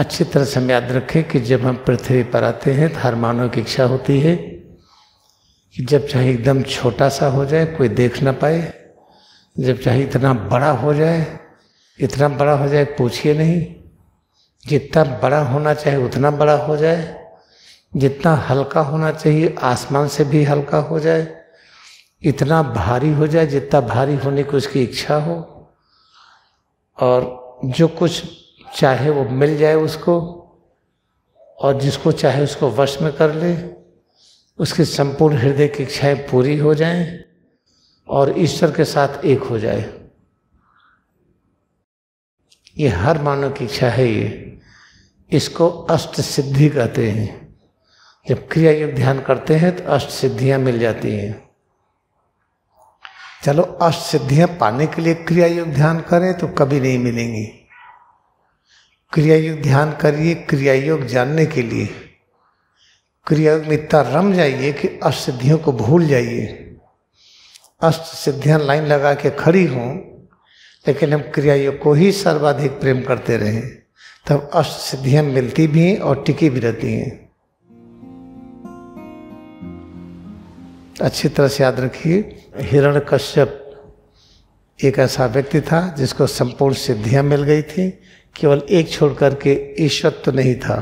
अच्छी तरह से हम याद रखें कि जब हम पृथ्वी पर आते हैं तो हर मानव की इच्छा होती है कि जब चाहे एकदम छोटा सा हो जाए कोई देख ना पाए जब चाहे इतना बड़ा हो जाए इतना बड़ा हो जाए पूछिए नहीं जितना बड़ा होना चाहे उतना बड़ा हो जाए जितना हल्का होना चाहिए आसमान से भी हल्का हो जाए इतना भारी हो जाए जितना भारी होने की उसकी इच्छा हो और जो कुछ चाहे वो मिल जाए उसको और जिसको चाहे उसको वश में कर ले उसके संपूर्ण हृदय की इच्छाएं पूरी हो जाएं और ईश्वर के साथ एक हो जाए ये हर मानव की इच्छा है ये इसको अष्ट सिद्धि कहते हैं जब क्रिया योग ध्यान करते हैं तो अष्ट सिद्धियां मिल जाती हैं चलो अष्ट सिद्धियां पाने के लिए क्रिया योग ध्यान करें तो कभी नहीं मिलेंगी क्रियायोग ध्यान करिए क्रियायोग जानने के लिए क्रियायोग में इतना रम जाइए कि असिद्धियों को भूल जाइए अष्ट सिद्धियां लाइन लगा के खड़ी हों लेकिन हम क्रियायोग को ही सर्वाधिक प्रेम करते रहें तब अष्ट सिद्धियाँ मिलती भी हैं और टिकी भी रहती हैं अच्छी तरह से याद रखिए हिरण कश्यप एक ऐसा व्यक्ति था जिसको संपूर्ण सिद्धियाँ मिल गई थी केवल एक छोड़ करके ईश्वर तो नहीं था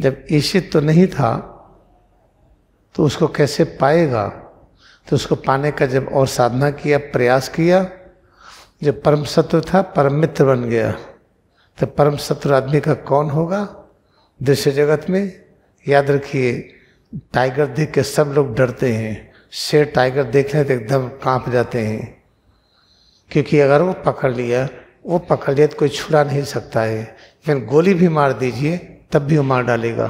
जब ईश्वर तो नहीं था तो उसको कैसे पाएगा तो उसको पाने का जब और साधना किया प्रयास किया जब परम शत्रु था परम मित्र बन गया तो परम शत्रु आदमी का कौन होगा दृश्य जगत में याद रखिए टाइगर देख के सब लोग डरते हैं शेर टाइगर देख रहे तो एकदम कांप जाते हैं क्योंकि अगर वो पकड़ लिया वो पकड़ लिया तो कोई छुड़ा नहीं सकता है लेकिन गोली भी मार दीजिए तब भी वो मार डालेगा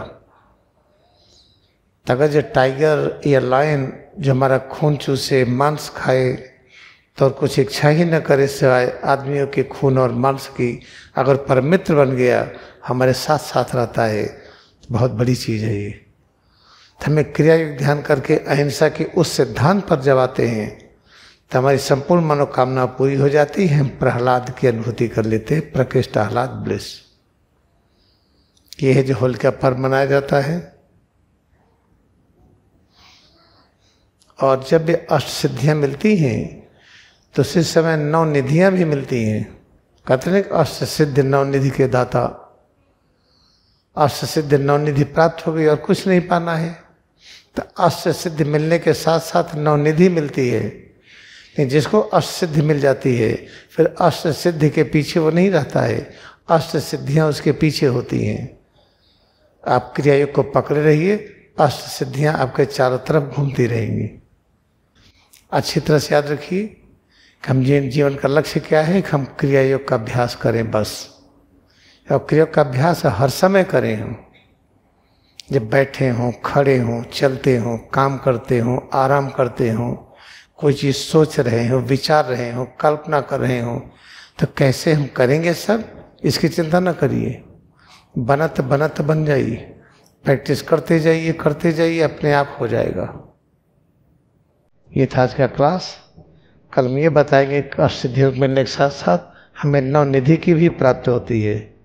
अगर जो टाइगर या लायन जो हमारा खून चूसे मांस खाए तो और कुछ इच्छा ही न करे सिवाय आदमियों के खून और मांस की अगर परमित्र बन गया हमारे साथ साथ रहता है तो बहुत बड़ी चीज़ है ये तो हमें क्रियायुक्त ध्यान करके अहिंसा के उस सिद्धांत पर जब आते हैं तो हमारी संपूर्ण मनोकामना पूरी हो जाती है हम प्रहलाद की अनुभूति कर लेते हैं प्रकृष्ट आह्लाद ब्लिस ये जो होलिका पर्व मनाया जाता है और जब ये अष्ट सिद्धियां मिलती हैं तो उसी समय नौ निधियां भी मिलती हैं कहते अष्ट सिद्ध नौ निधि के दाता अष्ट सिद्ध नौ निधि प्राप्त हो गई और कुछ नहीं पाना है तो अष्ट सिद्ध मिलने के साथ साथ नौ निधि मिलती है लेकिन जिसको अष्ट सिद्धि मिल जाती है फिर अष्ट सिद्धि के पीछे वो नहीं रहता है अष्ट सिद्धियाँ उसके पीछे होती हैं आप क्रियायोग को पकड़े रहिए अष्ट सिद्धियाँ आपके चारों तरफ घूमती रहेंगी अच्छी तरह से याद रखिए कि हम जीवन का लक्ष्य क्या है कि हम क्रियायोग का अभ्यास करें बस और क्रियायोग का अभ्यास हर समय करें हम जब बैठे हों खड़े हों चलते हों काम करते हों आराम करते हों कोई चीज़ सोच रहे हो विचार रहे हो कल्पना कर रहे हो तो कैसे हम करेंगे सब इसकी चिंता ना करिए बनत बनत बन जाइए प्रैक्टिस करते जाइए करते जाइए अपने आप हो जाएगा ये था आज का क्लास कल हम ये बताएंगे अष्ट सिद्धियों मिलने के साथ साथ हमें नवनिधि की भी प्राप्ति होती है